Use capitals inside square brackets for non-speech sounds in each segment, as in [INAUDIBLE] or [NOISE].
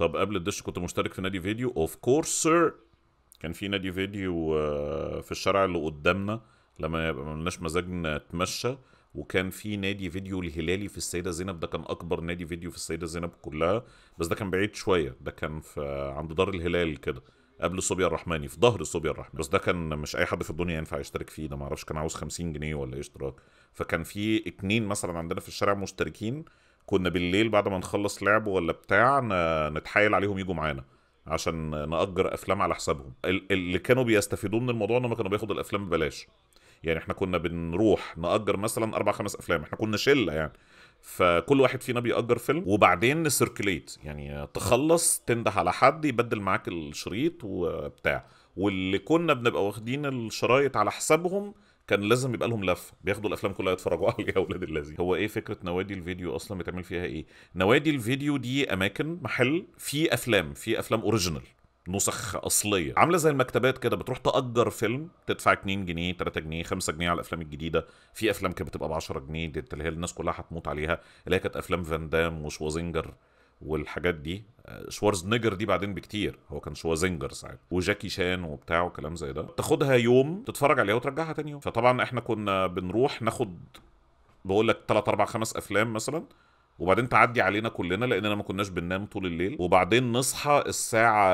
طب قبل الدش كنت مشترك في نادي فيديو اوف كورس سير كان في نادي فيديو آه، في الشارع اللي قدامنا لما يبقى ملناش مزاج نتمشى وكان في نادي فيديو الهلالي في السيدة زينب ده كان أكبر نادي فيديو في السيدة زينب كلها بس ده كان بعيد شوية ده كان في عند دار الهلال كده قبل صوبيا الرحماني في ظهر صوبيا الرحماني بس ده كان مش اي حد في الدنيا ينفع يشترك فيه ده معرفش كان عاوز 50 جنيه ولا ايه اشتراك فكان في اتنين مثلا عندنا في الشارع مشتركين كنا بالليل بعد ما نخلص لعب ولا بتاع نتحايل عليهم يجوا معانا عشان نأجر افلام على حسابهم اللي كانوا بيستفيدوا من الموضوع انهم كانوا بياخدوا الافلام ببلاش يعني احنا كنا بنروح نأجر مثلا اربع خمس افلام احنا كنا شله يعني فكل واحد فينا بيأجر فيلم وبعدين نسيركليت يعني تخلص تنده على حد يبدل معاك الشريط وبتاع واللي كنا بنبقى واخدين الشرايط على حسابهم كان لازم يبقى لهم لفه بياخدوا الافلام كلها يتفرجوا [LAUGHS] عليها اولاد اللذين هو ايه فكره نوادي الفيديو اصلا بتعمل فيها ايه نوادي الفيديو دي اماكن محل فيه افلام فيه افلام اوريجينال نسخ اصليه عامله زي المكتبات كده بتروح تاجر فيلم تدفع 2 جنيه 3 جنيه 5 جنيه على الافلام الجديده في افلام كانت بتبقى ب 10 جنيه دي اللي هي الناس كلها هتموت عليها اللي هي كانت افلام فاندام وشوازنجر والحاجات دي شوارزنيجر دي بعدين بكتير هو كان شوازنجر ساعتها وجاكي شان وبتاع وكلام زي ده تاخدها يوم تتفرج عليها وترجعها تاني يوم فطبعا احنا كنا بنروح ناخد بقول لك 3 4 5 افلام مثلا وبعدين تعدي علينا كلنا لاننا ما كناش بننام طول الليل وبعدين نصحى الساعه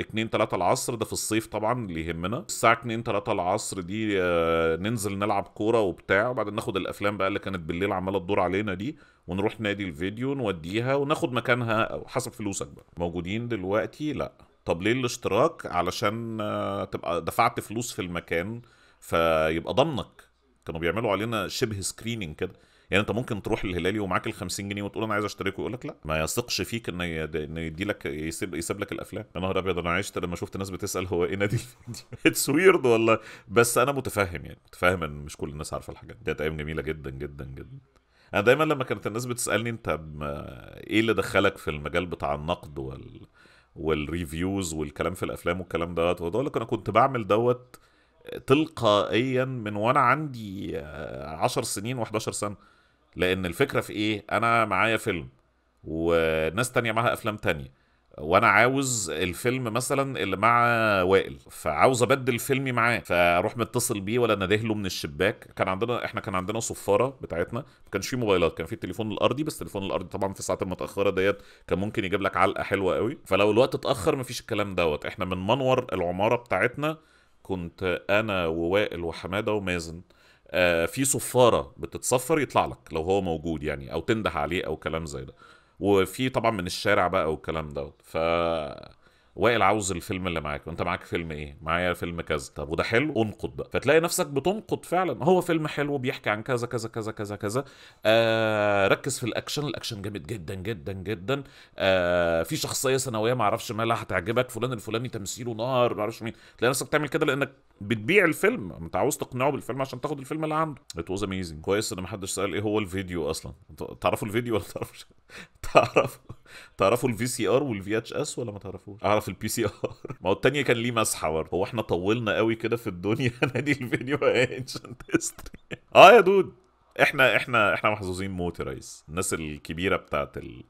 2 3 العصر ده في الصيف طبعا اللي يهمنا الساعه 2 3 العصر دي آه، ننزل نلعب كوره وبتاع وبعدين ناخد الافلام بقى اللي كانت بالليل عماله تدور علينا دي ونروح نادي الفيديو نوديها وناخد مكانها او حسب فلوسك بقى موجودين دلوقتي لا طب ليه الاشتراك علشان آه، تبقى دفعت فلوس في المكان فيبقى ضمنك كانوا بيعملوا علينا شبه سكريننج كده يعني انت ممكن تروح للهلالي ومعاك ال 50 جنيه وتقول انا عايز اشترك ويقول لك لا ما يثقش فيك ان انه يدي لك يسيب, يسيب لك الافلام يا نهار ابيض انا عشت لما شفت ناس بتسال هو ايه نادي اتس ويرد [LAUGHS] والله بس انا متفهم يعني متفاهم ان مش كل الناس عارفه الحاجات ديت ايام جميله جدا جدا جدا انا دايما لما كانت الناس بتسالني انت ايه اللي دخلك في المجال بتاع النقد وال والريفيوز والكلام في الافلام والكلام دوت واقول لك انا كنت بعمل دوت تلقائيا من وانا عندي 10 سنين و11 سنه لان الفكره في ايه انا معايا فيلم وناس تانية معاها افلام تانية وانا عاوز الفيلم مثلا اللي مع وائل فعاوز ابدل فيلمي معاه فاروح متصل بيه ولا نده له من الشباك كان عندنا احنا كان عندنا صفاره بتاعتنا ما كانش فيه موبايلات كان فيه التليفون الارضي بس التليفون الارضي طبعا في الساعات المتاخره ديت كان ممكن يجيب لك علقه حلوه قوي فلو الوقت اتاخر مفيش الكلام دوت احنا من منور العماره بتاعتنا كنت انا ووائل وحماده ومازن آه، في صفاره بتتصفر يطلع لك لو هو موجود يعني او تنده عليه او كلام زي ده وفي طبعا من الشارع بقى والكلام دوت ف وائل عاوز الفيلم اللي معاك وانت معاك فيلم ايه معايا فيلم كذا طب وده حلو انقد بقى فتلاقي نفسك بتنقد فعلا هو فيلم حلو بيحكي عن كذا كذا كذا كذا كذا آه ركز في الاكشن الاكشن جامد جدا جدا جدا آه في شخصيه ثانويه ما اعرفش مالها هتعجبك فلان الفلاني تمثيله نار ما اعرفش مين تلاقي نفسك بتعمل كده لانك بتبيع الفيلم انت عاوز تقنعه بالفيلم عشان تاخد الفيلم اللي عنده ات واز اميزنج كويس ان ما حدش سال ايه هو الفيديو اصلا تعرفوا الفيديو ولا تعرفش [LAUGHS] تعرفوا تعرفوا الفي سي ار والفي اتش اس ولا ما تعرفوش؟ اعرف البي سي ار ما هو الثانيه كان ليه مسحه برضه هو احنا طولنا قوي كده في الدنيا نادي الفيديو انشنت هيستوري اه يا دود احنا احنا احنا محظوظين موت يا ريس الناس الكبيره بتاعت ال...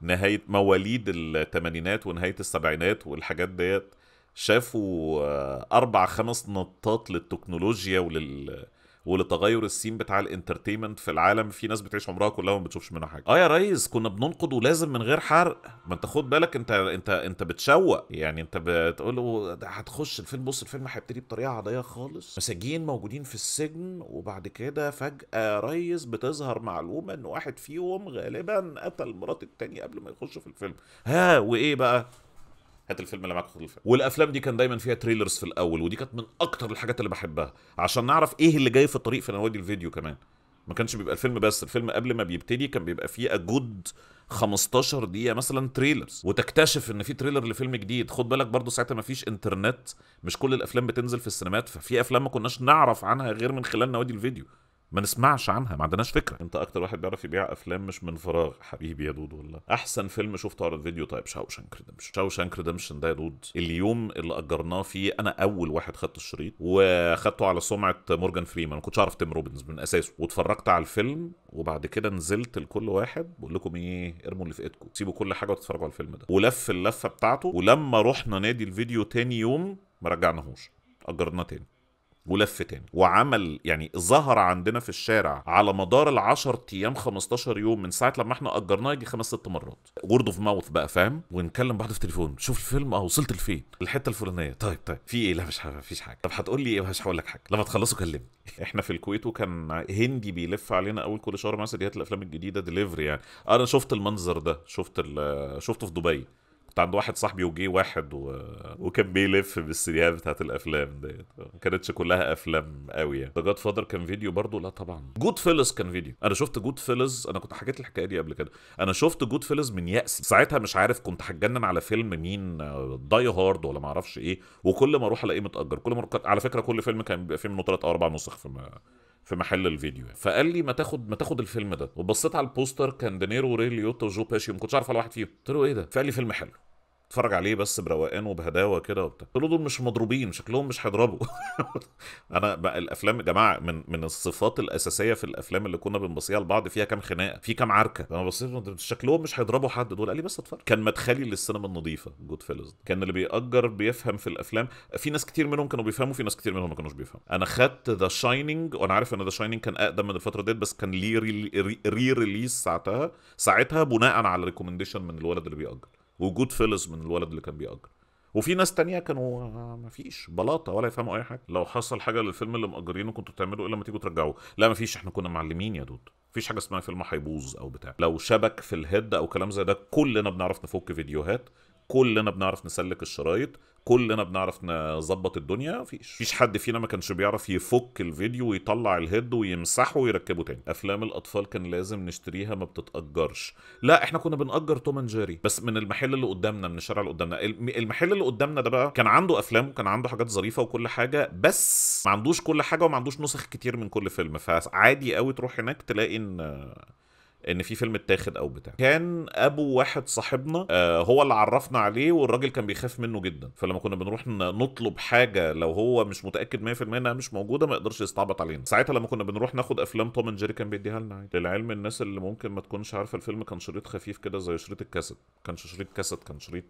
نهايه مواليد الثمانينات ونهايه السبعينات والحاجات ديت شافوا آه، اربع خمس نطات للتكنولوجيا ولل ولتغير السين بتاع الانترتينمنت في العالم في ناس بتعيش عمرها كلها وما بتشوفش منها حاجه اه يا ريس كنا بننقد ولازم من غير حرق ما انت خد بالك انت انت انت بتشوق يعني انت بتقول له هتخش الفيلم بص الفيلم هيبتدي بطريقه عاديه خالص مساجين موجودين في السجن وبعد كده فجاه ريس بتظهر معلومه ان واحد فيهم غالبا قتل مرات التاني قبل ما يخشوا في الفيلم ها وايه بقى هات الفيلم اللي معاك خد الفيلم والافلام دي كان دايما فيها تريلرز في الاول ودي كانت من اكتر الحاجات اللي بحبها عشان نعرف ايه اللي جاي في الطريق في نوادي الفيديو كمان ما كانش بيبقى الفيلم بس الفيلم قبل ما بيبتدي كان بيبقى فيه اجود 15 دقيقة مثلا تريلرز وتكتشف ان في تريلر لفيلم جديد خد بالك برضو ساعتها ما فيش انترنت مش كل الافلام بتنزل في السينمات ففي افلام ما كناش نعرف عنها غير من خلال نوادي الفيديو ما نسمعش عنها ما عندناش فكره انت اكتر واحد بيعرف يبيع افلام مش من فراغ حبيبي يا دود والله احسن فيلم شفته على الفيديو طيب شاوشانك ريدمشن شاوشانك ريدمشن ده يا دود اليوم اللي اجرناه فيه انا اول واحد خدت الشريط وخدته على سمعه مورجان فريمان ما كنتش اعرف تيم روبنز من اساسه واتفرجت على الفيلم وبعد كده نزلت لكل واحد بقول لكم ايه ارموا اللي في ايدكم سيبوا كل حاجه وتتفرجوا على الفيلم ده ولف اللفه بتاعته ولما رحنا نادي الفيديو تاني يوم ما رجعناهوش اجرناه تاني ولف تاني وعمل يعني ظهر عندنا في الشارع على مدار ال 10 ايام 15 يوم من ساعه لما احنا اجرناه يجي خمس ست مرات وورد اوف ماوث بقى فاهم ونكلم بعض في التليفون شوف الفيلم اه وصلت لفين الحته الفلانيه طيب طيب في ايه لا مش حاجة. مفيش حاجه طب هتقول لي ايه مش هقول لك حاجه لما تخلصوا كلمني [LAUGHS] احنا في الكويت وكان هندي بيلف علينا اول كل شهر مع سيديات الافلام الجديده ديليفري يعني انا شفت المنظر ده شفت شفته في دبي كنت عند واحد صاحبي وجي واحد و... وكان بيلف بالسينيات بتاعت الافلام ديت ما كانتش كلها افلام قوي يعني ذا جاد فادر كان فيديو برضو لا طبعا جود فيلز كان فيديو انا شفت جود فيلز انا كنت حكيت الحكايه دي قبل كده انا شفت جود فيلز من يأس ساعتها مش عارف كنت هتجنن على فيلم مين داي هارد ولا ما اعرفش ايه وكل ما اروح الاقيه متاجر كل ما على فكره كل فيلم كان بيبقى فيه منه ثلاث او اربع نسخ في في محل الفيديو يعني. فقال لي ما تاخد ما تاخد الفيلم ده وبصيت على البوستر كان دينيرو ريليوتا وجو باشي ما كنتش عارف ولا واحد فيهم قلت له ايه ده فقال لي فيلم حلو اتفرج عليه بس بروقان وبهداوه كده وبتاع قلت له دول مش مضروبين شكلهم مش هيضربوا [LAUGHS] انا بقى الافلام يا جماعه من من الصفات الاساسيه في الافلام اللي كنا بنبصيها لبعض فيها كام خناقه في كام عركه انا بصيت شكلهم مش هيضربوا حد دول قال لي بس اتفرج كان مدخلي للسينما النظيفه جود فيلز كان اللي بيأجر بيفهم في الافلام في ناس كتير منهم كانوا بيفهموا في ناس كتير منهم ما كانوش بيفهموا انا خدت ذا شايننج وانا عارف ان ذا شايننج كان اقدم من الفتره ديت بس كان ليه ري, ري, ري, ري ريليز ساعتها ساعتها بناء على ريكومنديشن من الولد اللي بيأجر وجود خلص من الولد اللي كان بيأجر وفي ناس تانية كانوا آه، مفيش بلاطة ولا يفهموا أي حاجة لو حصل حاجة للفيلم اللي مأجرينه كنتوا بتعملوا إيه لما تيجوا ترجعوه لا مفيش إحنا كنا معلمين يا دود مفيش حاجة اسمها فيلم هيبوظ أو بتاع لو شبك في الهيد أو كلام زي ده كلنا بنعرف نفك فيديوهات كلنا بنعرف نسلك الشرايط كلنا بنعرف نظبط الدنيا مفيش مفيش حد فينا ما كانش بيعرف يفك الفيديو ويطلع الهيد ويمسحه ويركبه تاني افلام الاطفال كان لازم نشتريها ما بتتاجرش لا احنا كنا بنأجر توم اند جيري بس من المحل اللي قدامنا من الشارع اللي قدامنا المحل اللي قدامنا ده بقى كان عنده افلام وكان عنده حاجات ظريفه وكل حاجه بس ما عندوش كل حاجه وما عندوش نسخ كتير من كل فيلم فعادي قوي تروح هناك تلاقي ان ان في فيلم اتاخد او بتاع كان ابو واحد صاحبنا آه هو اللي عرفنا عليه والراجل كان بيخاف منه جدا فلما كنا بنروح نطلب حاجه لو هو مش متاكد 100% انها مش موجوده ما يقدرش يستعبط علينا ساعتها لما كنا بنروح ناخد افلام توم اند جيري كان بيديها لنا عادي للعلم الناس اللي ممكن ما تكونش عارفه الفيلم كان شريط خفيف كده زي شريط الكاسيت كانش شريط كاسيت كان شريط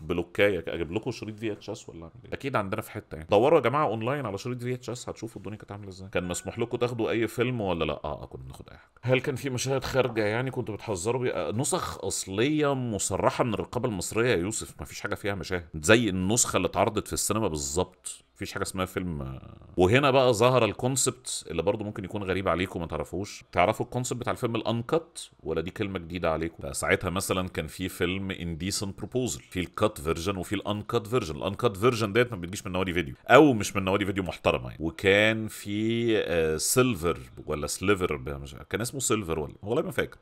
بلوكايه اجيب لكم شريط في اتش اس ولا اعمل ايه؟ اكيد عندنا في حته يعني دوروا يا جماعه اونلاين على شريط في اتش اس هتشوفوا الدنيا كانت عامله ازاي كان مسموح لكم تاخدوا اي فيلم ولا لا اه, آه كنا بناخد اي حاجه هل كان في مشاهد خارجه يعني كنتوا بتحذروا بيها آه، نسخ اصليه مصرحه من الرقابه المصريه يا يوسف ما فيش حاجه فيها مشاهد زي النسخه اللي اتعرضت في السينما بالظبط مفيش حاجه اسمها فيلم وهنا بقى ظهر الكونسبت اللي برضو ممكن يكون غريب عليكم ما تعرفوش تعرفوا الكونسبت بتاع الفيلم الانكت ولا دي كلمه جديده عليكم ساعتها مثلا كان في فيلم انديسنت بروبوزل في الكات فيرجن وفي الانكت فيرجن الانكت فيرجن ديت ما بتجيش من نوادي فيديو او مش من نوادي فيديو محترمه يعني. وكان في سيلفر آه، ولا سليفر كان اسمه سيلفر ولا والله ما فاكر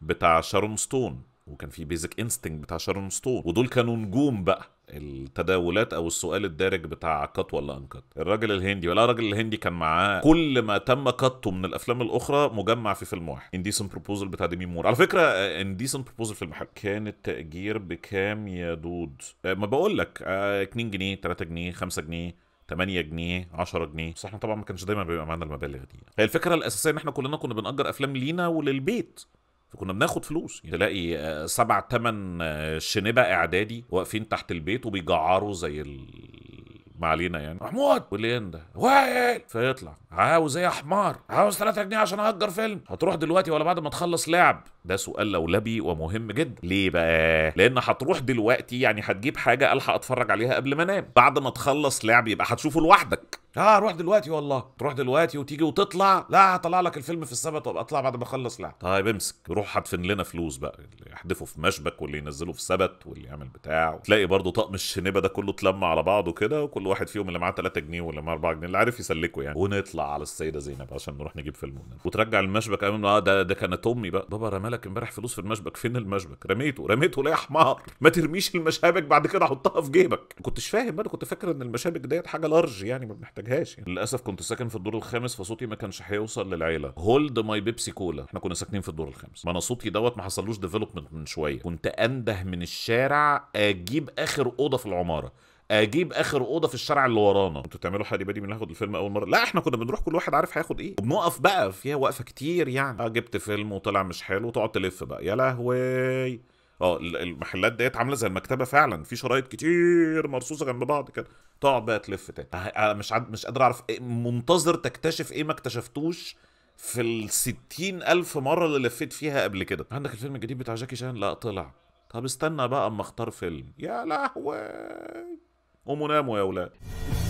بتاع شارون ستون وكان في بيزك انستنج بتاع شارون ستون ودول كانوا نجوم بقى التداولات او السؤال الدارج بتاع كات ولا كات الراجل الهندي ولا الراجل الهندي كان معاه كل ما تم كاته من الافلام الاخرى مجمع في فيلم واحد انديسن بروبوزل بتاع ديمي مور على فكره انديسن آه، بروبوزل فيلم حلو كان التاجير بكام يا دود آه، ما بقول لك 2 آه، جنيه 3 جنيه 5 جنيه 8 جنيه 10 جنيه بس احنا طبعا ما كانش دايما بيبقى معانا المبالغ دي هي الفكره الاساسيه ان احنا كلنا كنا بنأجر افلام لينا وللبيت فكنا بناخد فلوس تلاقي آه، سبع تمن آه، شنبه اعدادي واقفين تحت البيت وبيجعروا زي ال... ما علينا يعني محمود والليان ده وائل فيطلع عاوز ايه يا حمار عاوز 3 جنيه عشان اهجر فيلم هتروح دلوقتي ولا بعد ما تخلص لعب ده سؤال لولبي ومهم جدا ليه بقى لان هتروح دلوقتي يعني هتجيب حاجه الحق اتفرج عليها قبل ما انام بعد ما تخلص لعب يبقى هتشوفه لوحدك اه روح دلوقتي والله تروح دلوقتي وتيجي وتطلع لا هطلع لك الفيلم في السبت وابقى اطلع بعد ما اخلص لا طيب امسك روح هدفن لنا فلوس بقى اللي يحدفه في مشبك واللي ينزله في سبت واللي يعمل بتاع تلاقي برضه طقم الشنبه ده كله اتلم على بعضه كده وكل واحد فيهم اللي معاه 3 جنيه واللي معاه 4 جنيه اللي عارف يسلكه يعني ونطلع على السيده زينب عشان نروح نجيب فيلم وترجع المشبك قال اه ده ده كانت امي بقى بابا رمالك امبارح فلوس في المشبك فين المشبك رميته رميته ليه يا حمار ما ترميش المشابك بعد كده حطها في جيبك كنتش فاهم انا كنت فاكر ان المشابك ديت حاجه لارج يعني ما بنحتاج محتاجهاش يعني. للاسف كنت ساكن في الدور الخامس فصوتي ما كانش هيوصل للعيله هولد ماي بيبسي كولا احنا كنا ساكنين في الدور الخامس ما انا صوتي دوت ما حصلوش ديفلوبمنت من شويه كنت انده من الشارع اجيب اخر اوضه في العماره اجيب اخر اوضه في الشارع اللي ورانا انتوا تعملوا حاجه بدي من هاخد الفيلم اول مره لا احنا كنا بنروح كل واحد عارف هياخد ايه وبنقف بقى فيها وقفه كتير يعني جبت فيلم وطلع مش حلو وتقعد تلف بقى يا لهوي اه المحلات ديت عامله زي المكتبه فعلا في شرايط كتير مرصوصه جنب بعض كده تقعد بقى تلف تاني أه، مش عد... مش قادر اعرف إيه، منتظر تكتشف ايه ما اكتشفتوش في الستين ألف مرة اللي لفيت فيها قبل كده عندك الفيلم الجديد بتاع جاكي شان لا طلع طب استنى بقى اما اختار فيلم يا لهوي قوموا ناموا يا اولاد